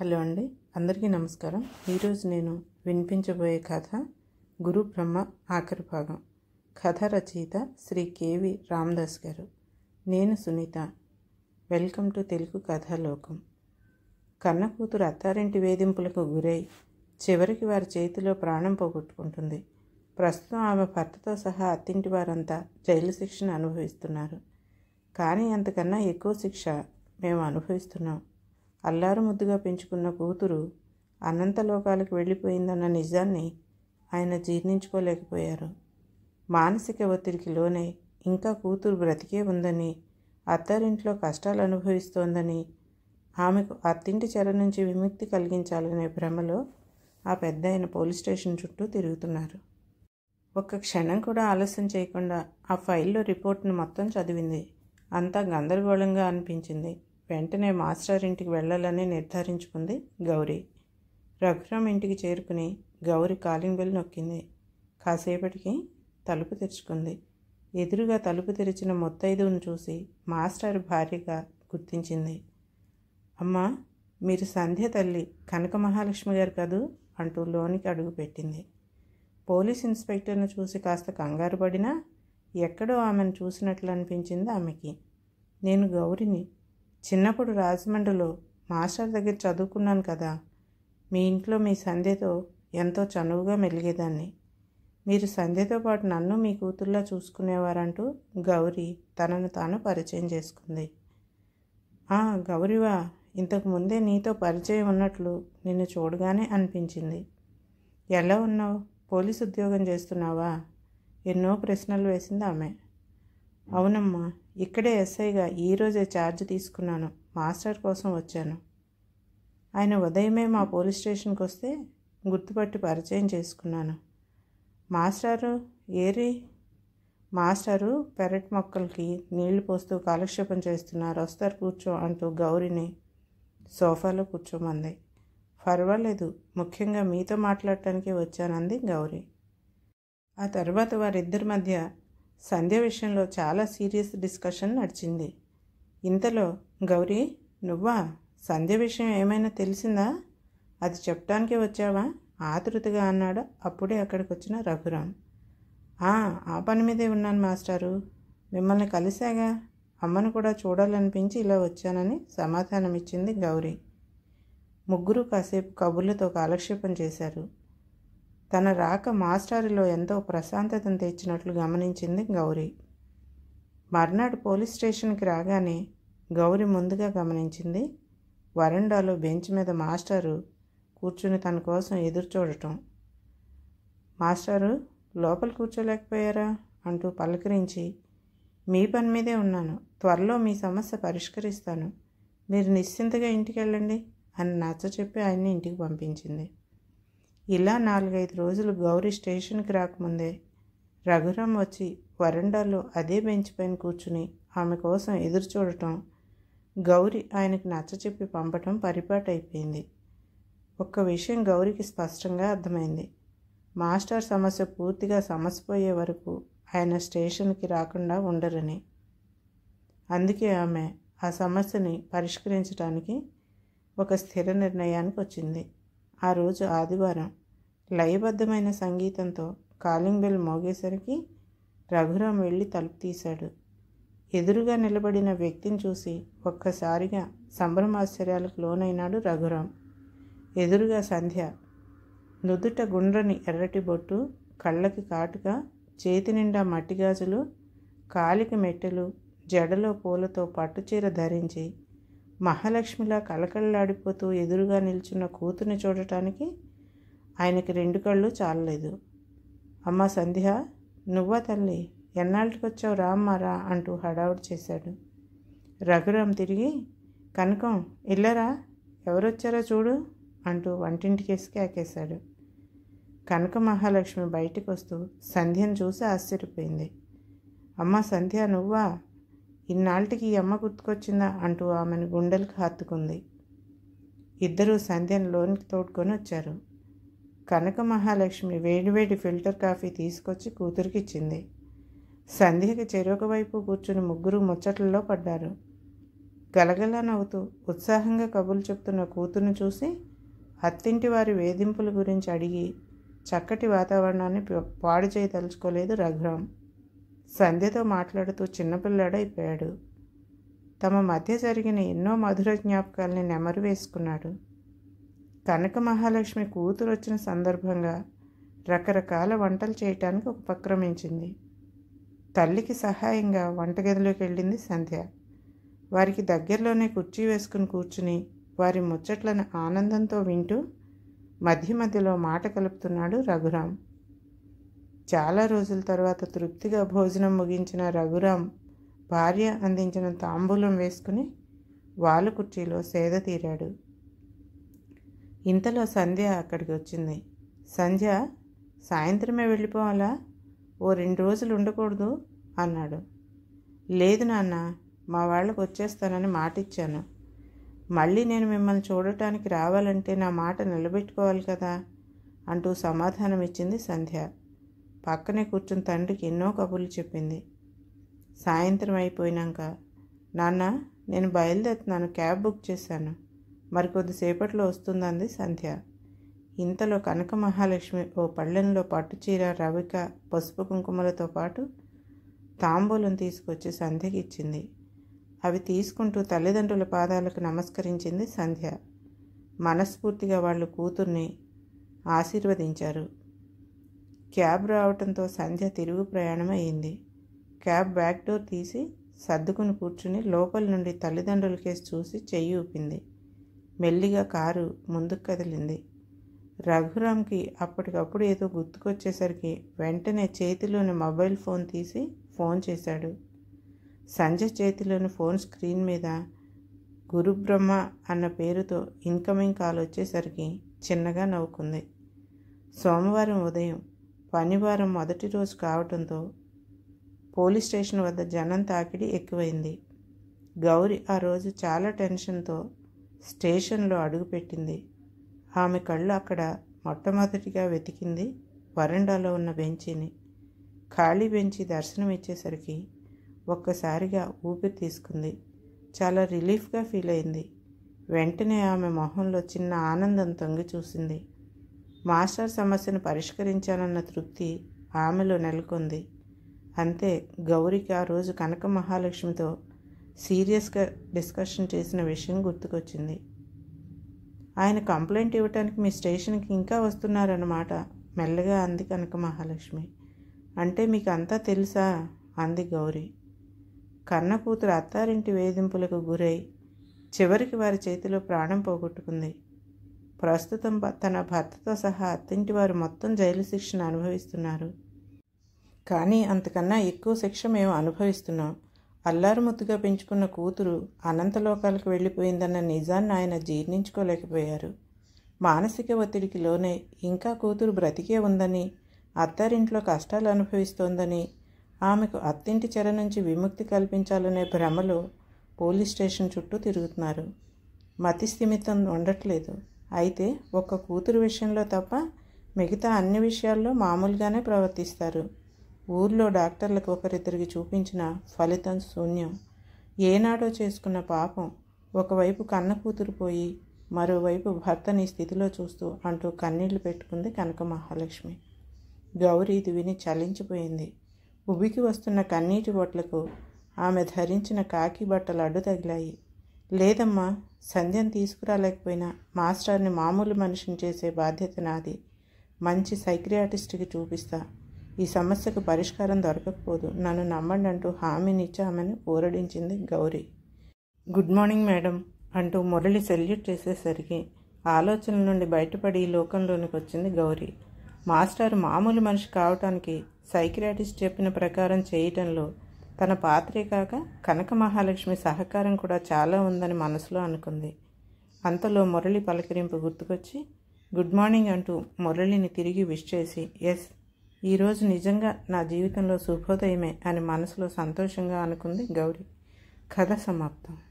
hello అండి అందరికీ నమస్కారం ఈరోజు నేను వినిపించబోయే కథ గురు బ్రహ్మ ఆఖరి భాగం కథ రచయిత శ్రీ కేవి రామదాస్ గారు నేను సునీత వెల్కమ్ టు తెలుగు కథాలోకం కన్న కూతురు అత్తారింటి వేధింపులకు గురై చివరికి వారి చేతిలో ప్రాణం పోగొట్టుకుంటుంది ప్రస్తుతం ఆమె భర్తతో సహా అత్తింటి వారంతా జైలు శిక్షను అనుభవిస్తున్నారు కానీ అంతకన్నా ఎక్కువ శిక్ష మేము అనుభవిస్తున్నాం అల్లారు ముద్దుగా పెంచుకున్న కూతురు అనంతలోకాలకు వెళ్ళిపోయిందన్న నిజాన్ని ఆయన జీర్ణించుకోలేకపోయారు మానసిక ఒత్తిడికి లోనే ఇంకా కూతురు బ్రతికే ఉందని అత్తారింట్లో కష్టాలు అనుభవిస్తోందని ఆమెకు అత్తింటి చెర నుంచి విముక్తి కలిగించాలనే భ్రమలో ఆ పెద్ద ఆయన పోలీస్ స్టేషన్ చుట్టూ తిరుగుతున్నారు ఒక్క క్షణం కూడా ఆలస్యం చేయకుండా ఆ ఫైల్లో రిపోర్ట్ను మొత్తం చదివింది అంతా గందరగోళంగా అనిపించింది వెంటనే మాస్టర్ ఇంటికి వెళ్ళాలని నిర్ధారించుకుంది గౌరీ రఘురామ్ ఇంటికి చేరుకుని గౌరి కాలింగ్ బెల్ నొక్కింది కాసేపటికి తలుపు తెరుచుకుంది ఎదురుగా తలుపు తెరిచిన మొత్తైదువును చూసి మాస్టర్ భార్యగా గుర్తించింది అమ్మా మీరు సంధ్య తల్లి కనక మహాలక్ష్మి గారు కదూ అంటూ లోనికి అడుగుపెట్టింది పోలీస్ ఇన్స్పెక్టర్ను చూసి కాస్త కంగారు పడినా ఎక్కడో ఆమెను చూసినట్లు అనిపించింది ఆమెకి నేను గౌరిని చిన్నప్పుడు రాజమండ్రిలో మాస్టర్ దగ్గర చదువుకున్నాను కదా మీ ఇంట్లో మీ సంధ్యతో ఎంతో చనువుగా మెలిగేదాన్ని మీరు సంధ్యతో పాటు నన్ను మీ కూతుర్లా చూసుకునేవారంటూ గౌరీ తనను తాను పరిచయం చేసుకుంది ఆ గౌరీవా ఇంతకు ముందే నీతో పరిచయం ఉన్నట్లు నిన్ను చూడగానే అనిపించింది ఎలా ఉన్నావు పోలీసు ఉద్యోగం చేస్తున్నావా ఎన్నో ప్రశ్నలు వేసింది ఆమె అవునమ్మా ఇక్కడే ఎస్ఐగా ఈరోజే ఛార్జ్ తీసుకున్నాను మాస్టర్ కోసం వచ్చాను ఆయన ఉదయమే మా పోలీస్ స్టేషన్కి వస్తే గుర్తుపట్టి పరిచయం చేసుకున్నాను మాస్టారు ఏరి మాస్టారు పెరట్ మొక్కలకి నీళ్లు పోస్తూ కాలక్షేపం చేస్తున్నారు వస్తారు కూర్చో అంటూ గౌరిని సోఫాలో కూర్చోమంది పర్వాలేదు ముఖ్యంగా మీతో మాట్లాడటానికి వచ్చానంది గౌరీ ఆ తర్వాత వారిద్దరి మధ్య సంధ్య విషయంలో చాలా సీరియస్ డిస్కషన్ నడిచింది ఇంతలో గౌరీ నువ్వా సంధ్య విషయం ఏమైనా తెలిసిందా అది చెప్పడానికి వచ్చావా ఆతృతగా అన్నాడు అప్పుడే అక్కడికి వచ్చిన రఘురామ్ ఆ పని మీదే ఉన్నాను మాస్టారు మిమ్మల్ని కలిశాగా అమ్మను కూడా చూడాలనిపించి ఇలా వచ్చానని సమాధానం ఇచ్చింది గౌరీ ముగ్గురు కాసేపు కబుర్లతో కాలక్షేపం చేశారు తన రాక మాస్టారులో ఎంతో ప్రశాంతతను తెచ్చినట్లు గమనించింది గౌరీ మర్నాడు పోలీస్ స్టేషన్కి రాగానే గౌరి ముందుగా గమనించింది వరండాలో బెంచ్ మీద మాస్టారు కూర్చుని తన కోసం ఎదురు చూడటం మాస్టారు లోపల కూర్చోలేకపోయారా అంటూ పలకరించి మీ పని మీదే ఉన్నాను త్వరలో మీ సమస్య పరిష్కరిస్తాను మీరు నిశ్చింతగా ఇంటికి వెళ్ళండి అని నచ్చ చెప్పి ఆయన్ని ఇంటికి పంపించింది ఇలా నాలుగైదు రోజులు గౌరీ స్టేషన్కి రాకముందే రఘురాం వచ్చి వరండాలో అదే బెంచ్ పైన కూర్చుని ఆమె కోసం ఎదురు చూడటం గౌరీ ఆయనకు నచ్చచెప్పి పంపటం పరిపాటు అయిపోయింది ఒక్క విషయం గౌరికి స్పష్టంగా అర్థమైంది మాస్టర్ సమస్య పూర్తిగా సమసిపోయే వరకు ఆయన స్టేషన్కి రాకుండా ఉండరని అందుకే ఆమె ఆ సమస్యని పరిష్కరించడానికి ఒక స్థిర నిర్ణయానికి వచ్చింది ఆ రోజు ఆదివారం లయబద్ధమైన సంగీతంతో కాలింగ్ బెల్ మోగేసరికి రఘురాం వెళ్ళి తలుపు తీశాడు ఎదురుగా నిలబడిన వ్యక్తిని చూసి ఒక్కసారిగా సంభ్రమాశ్చర్యాలకు లోనైనాడు రఘురాం ఎదురుగా సంధ్య నుదుట గుండ్రని ఎర్రటి బొట్టు కళ్ళకి కాటుగా చేతి నిండా మట్టిగాజులు కాలికి మెట్టెలు జడలో పూలతో పట్టుచీర ధరించి మహాలక్ష్మిలా కలకళలాడిపోతూ ఎదురుగా నిల్చున్న కూతుర్ని చూడటానికి ఆయనకి రెండు కళ్ళు చాలలేదు అమ్మ సంధ్య నువ్వా తల్లి ఎన్నాళ్ళకి వచ్చావు రామ్మారా అంటూ హడావుడు చేశాడు రఘురామ్ తిరిగి కనకం ఇల్లరా ఎవరొచ్చారో చూడు అంటూ వంటింటికేసి ఆకేశాడు కనక మహాలక్ష్మి బయటకు వస్తూ సంధ్యను చూసి ఆశ్చర్యపోయింది అమ్మ సంధ్య నువ్వా ఇన్నాళ్ళకి ఎమ్మ అమ్మ గుర్తుకొచ్చిందా అంటూ ఆమెను గుండెలకు హత్తుకుంది ఇద్దరూ సంధ్యను లోనికి తోడుకొని వచ్చారు కనక మహాలక్ష్మి వేడివేడి ఫిల్టర్ కాఫీ తీసుకొచ్చి కూతురికిచ్చింది సంధ్యకి చెరొక వైపు కూర్చుని ముగ్గురు ముచ్చట్లలో పడ్డారు గలగల నవ్వుతూ ఉత్సాహంగా కబులు చెప్తున్న కూతురును చూసి అత్తింటి వారి వేధింపుల గురించి అడిగి చక్కటి వాతావరణాన్ని పాడు చేయదలుచుకోలేదు రఘురాం సంధ్యతో మాట్లాడుతూ చిన్నపిల్లాడైపోయాడు తమ మధ్య జరిగిన ఎన్నో మధుర జ్ఞాపకాల్ని నెమరు వేసుకున్నాడు కనక మహాలక్ష్మి కూతురు వచ్చిన సందర్భంగా రకరకాల వంటలు చేయటానికి ఉపక్రమించింది తల్లికి సహాయంగా వంటగదిలోకి వెళ్ళింది సంధ్య వారికి దగ్గరలోనే కుర్చీ వేసుకుని కూర్చుని వారి ముచ్చట్లను ఆనందంతో వింటూ మధ్య మధ్యలో మాట కలుపుతున్నాడు రఘురాం చాలా రోజుల తర్వాత తృప్తిగా భోజనం ముగించిన రఘురాం భార్య అందించిన తాంబూలం వేసుకుని వాలు కుర్చీలో సేద తీరాడు ఇంతలో సంధ్య అక్కడికి వచ్చింది సంధ్య సాయంత్రమే వెళ్ళిపోవాలా ఓ రెండు రోజులు ఉండకూడదు అన్నాడు లేదు నాన్న మా వాళ్ళకు వచ్చేస్తానని మాట ఇచ్చాను మళ్ళీ నేను మిమ్మల్ని చూడటానికి రావాలంటే నా మాట నిలబెట్టుకోవాలి కదా అంటూ సమాధానం ఇచ్చింది సంధ్య పక్కనే కూర్చుని తండ్రికి ఎన్నో కబుర్లు చెప్పింది సాయంత్రం అయిపోయినాక నాన్న నేను బయలుదేరుతున్నాను క్యాబ్ బుక్ చేశాను మరి కొద్దిసేపట్లో వస్తుందంది సంధ్య ఇంతలో కనక మహాలక్ష్మి ఓ పళ్ళెంలో పట్టుచీర రవిక పసుపు కుంకుమలతో పాటు తాంబూలం తీసుకొచ్చి సంధ్యకి ఇచ్చింది అవి తీసుకుంటూ తల్లిదండ్రుల పాదాలకు నమస్కరించింది సంధ్య మనస్ఫూర్తిగా వాళ్ళు కూతుర్ని ఆశీర్వదించారు క్యాబ్ రావటంతో సంధ్య తిరుగు ప్రయాణం అయింది క్యాబ్ బ్యాక్ డోర్ తీసి సర్దుకుని కూర్చుని లోపల నుండి తల్లిదండ్రుల కేసు చూసి చెయ్యి ఊపింది మెల్లిగా కారు ముందుకు కదిలింది రఘురామ్కి అప్పటికప్పుడు ఏదో గుర్తుకొచ్చేసరికి వెంటనే చేతిలోని మొబైల్ ఫోన్ తీసి ఫోన్ చేశాడు సంజయ్ చేతిలోని ఫోన్ స్క్రీన్ మీద గురుబ్రహ్మ అన్న పేరుతో ఇన్కమింగ్ కాల్ వచ్చేసరికి చిన్నగా నవ్వుకుంది సోమవారం ఉదయం పనివారం మొదటి రోజు కావడంతో పోలీస్ స్టేషన్ వద్ద జనం తాకిడి ఎక్కువైంది గౌరి ఆ రోజు చాలా టెన్షన్తో స్టేషన్లో అడుగుపెట్టింది ఆమె కళ్ళు అక్కడ మొట్టమొదటిగా వెతికింది వరండాలో ఉన్న బెంచిని ఖాళీ బెంచి దర్శనం ఇచ్చేసరికి ఒక్కసారిగా ఊపిరి తీసుకుంది చాలా రిలీఫ్గా ఫీల్ అయింది వెంటనే ఆమె మొహంలో చిన్న ఆనందం తొంగి చూసింది మాస్టర్ సమస్యను పరిష్కరించానన్న తృప్తి ఆమెలో నెలకొంది అంతే గౌరికి ఆ రోజు కనక మహాలక్ష్మితో సీరియస్గా డిస్కషన్ చేసిన విషయం గుర్తుకొచ్చింది ఆయన కంప్లైంట్ ఇవ్వటానికి మీ స్టేషన్కి ఇంకా వస్తున్నారన్నమాట మెల్లగా అంది కనక మహాలక్ష్మి అంటే మీకు అంతా తెలుసా అంది గౌరీ కన్న కూతురు అత్తారింటి వేధింపులకు గురై చివరికి వారి చేతిలో ప్రాణం పోగొట్టుకుంది ప్రస్తుతం తన భర్తతో సహా అత్తింటి వారు మొత్తం జైలు శిక్షను అనుభవిస్తున్నారు కానీ అంతకన్నా ఎక్కువ శిక్ష మేము అనుభవిస్తున్నాం అల్లారు ముద్దుగా పెంచుకున్న కూతురు అనంతలోకాలకు వెళ్ళిపోయిందన్న నిజాన్ని ఆయన జీర్ణించుకోలేకపోయారు మానసిక ఒత్తిడికి లోనే ఇంకా కూతురు బ్రతికే ఉందని అత్తారింట్లో కష్టాలు అనుభవిస్తోందని ఆమెకు అత్తింటి చెర నుంచి విముక్తి కల్పించాలనే భ్రమలో పోలీస్ స్టేషన్ చుట్టూ తిరుగుతున్నారు మతి స్థిమితం ఉండట్లేదు అయితే ఒక్క కూతురు విషయంలో తప్ప మిగతా అన్ని విషయాల్లో మామూలుగానే ప్రవర్తిస్తారు ఊర్లో డాక్టర్లకు ఒకరిద్దరికి చూపించిన ఫలితం శూన్యం ఏనాడో చేసుకున్న పాపం ఒకవైపు కన్న కూతురు పోయి మరోవైపు భర్తని స్థితిలో చూస్తూ అంటూ కన్నీళ్లు పెట్టుకుంది కనక మహాలక్ష్మి గౌరీ ఇది విని చలించిపోయింది ఉబికి వస్తున్న కన్నీటి బొట్లకు ఆమె ధరించిన కాకి బట్టలు అడ్డు తగిలాయి లేదమ్మా సంధ్యను తీసుకురాలేకపోయినా మాస్టర్ని మామూలు మనిషిని చేసే బాధ్యత నాది మంచి సైక్రియాటిస్ట్కి చూపిస్తా ఈ సమస్యకు పరిష్కారం దొరకకపోదు నన్ను నమ్మండి అంటూ హామీనిచ్చామని ఊరడించింది గౌరీ గుడ్ మార్నింగ్ మేడం అంటూ మురళి సెల్యూట్ చేసేసరికి ఆలోచనల నుండి బయటపడి ఈ లోకంలోనికి వచ్చింది గౌరీ మాస్టర్ మామూలు మనిషి కావటానికి సైక్రియాటిస్ట్ చెప్పిన ప్రకారం చేయటంలో తన పాత్రే కాక కనక మహాలక్ష్మి సహకారం కూడా చాలా ఉందని మనసులో అనుకుంది అంతలో మురళి పలకరింపు గుర్తుకొచ్చి గుడ్ మార్నింగ్ అంటూ మురళిని తిరిగి విష్ చేసి ఎస్ ఈరోజు నిజంగా నా జీవితంలో శుభోదయమే అని మనసులో సంతోషంగా అనుకుంది గౌరీ కథ సమాప్తం